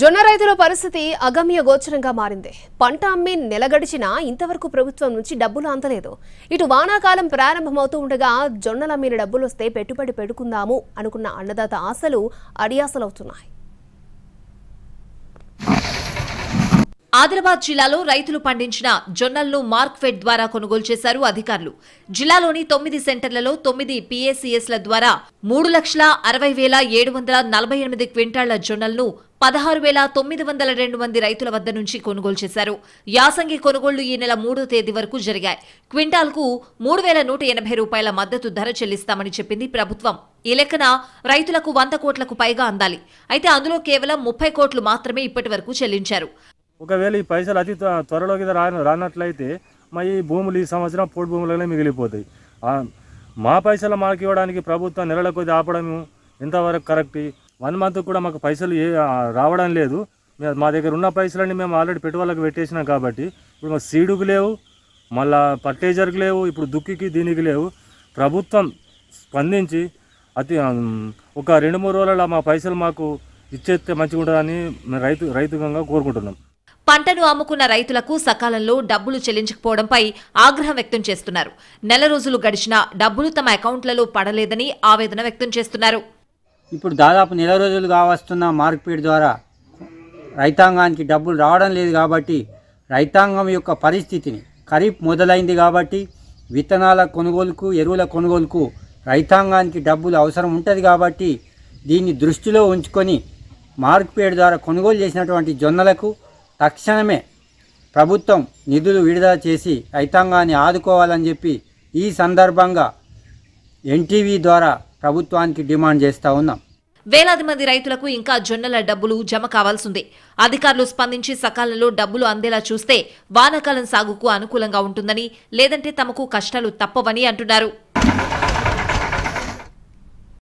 జొన్న రైతుల పరిస్థితి అగమ్య గోచరంగా మారింది పంట అమ్మి నెల గడిచినా ఇంతవరకు ప్రభుత్వం నుంచి డబ్బులు అందలేదు ఇటు వానాకాలం ప్రారంభమవుతూ ఉండగా జొన్నలమ్మిన డబ్బులు వస్తే పెట్టుబడి పెట్టుకుందాము అనుకున్న అన్నదాత ఆశలు అడియాసలవుతున్నాయి ఆదిలాబాద్ జిల్లాలో రైతులు పండించిన జొన్నలను మార్క్ఫెడ్ ద్వారా కొనుగోలు చేశారు అధికారులు జిల్లాలోని తొమ్మిది సెంటర్లలో తొమ్మిది పీఏసీఎస్ల ద్వారా మూడు లక్షల అరవై వేల ఏడు వందల నలభై ఎనిమిది క్వింటాళ్ల జొన్నలను పదహారు వేల తొమ్మిది వందల రెండు మంది రైతుల వద్ద నుంచి కొనుగోలు చేశారు యాసంగి కొనుగోళ్లు ఈ నెల మూడో తేదీ వరకు జరిగాయి క్వింటాల్కు మూడు వేల నూట ఎనభై రూపాయల మద్దతు ధర చెల్లిస్తామని చెప్పింది ప్రభుత్వం ఈ లెక్కన రైతులకు వంద కోట్లకు పైగా అందాలి అయితే అందులో కేవలం ముప్పై కోట్లు మాత్రమే ఇప్పటి వరకు చెల్లించారు ఒకవేళ ఈ పైసలు అతి త్వరలో కింద రా రానట్లయితే మా ఈ భూములు ఈ సంవత్సరం పోటు భూములనే మిగిలిపోతాయి మా పైసలు మాకు ఇవ్వడానికి ప్రభుత్వం నెలల కొద్ది ఆపడము ఇంతవరకు కరెక్ట్ వన్ మంత్ కూడా మాకు పైసలు ఏ రావడం లేదు మా దగ్గర ఉన్న పైసలన్నీ మేము ఆల్రెడీ పెట్టుబడులకు పెట్టేసినాం కాబట్టి ఇప్పుడు మాకు సీడుకు లేవు మళ్ళా పట్టేజర్కి లేవు ఇప్పుడు దుక్కికి దీనికి లేవు ప్రభుత్వం స్పందించి అతి ఒక రెండు మూడు రోజులలో మా పైసలు మాకు ఇచ్చేస్తే మంచిగా ఉంటుందని రైతు రైతుగా కోరుకుంటున్నాం పంటను అమ్ముకున్న రైతులకు సకాలంలో డబ్బులు చెల్లించకపోవడంపై ఆగ్రహం వ్యక్తం చేస్తున్నారు నెల రోజులు గడిచినా డబ్బులు తమ అకౌంట్లలో పడలేదని ఆవేదన వ్యక్తం చేస్తున్నారు ఇప్పుడు దాదాపు నెల రోజులుగా వస్తున్న మార్పిడి ద్వారా రైతాంగానికి డబ్బులు రావడం లేదు కాబట్టి రైతాంగం యొక్క పరిస్థితిని ఖరీఫ్ మొదలైంది కాబట్టి విత్తనాల కొనుగోలుకు ఎరువుల కొనుగోలుకు రైతాంగానికి డబ్బులు అవసరం ఉంటుంది కాబట్టి దీన్ని దృష్టిలో ఉంచుకొని మార్క్పేడ్ ద్వారా కొనుగోలు చేసినటువంటి జొన్నలకు తక్షణమే ప్రభుత్వం నిధులు విడుదల చేసి రైతాంగాన్ని ఆదుకోవాలని చెప్పి ఈ సందర్భంగా ఎన్టీవీ ద్వారా ప్రభుత్వానికి డిమాండ్ చేస్తూ ఉన్నాం వేలాది మంది రైతులకు ఇంకా జొన్నల డబ్బులు జమ కావాల్సిందే అధికారులు స్పందించి సకాలంలో డబ్బులు అందేలా చూస్తే వానాకాలం సాగుకు అనుకూలంగా ఉంటుందని లేదంటే తమకు కష్టాలు తప్పవని అంటున్నారు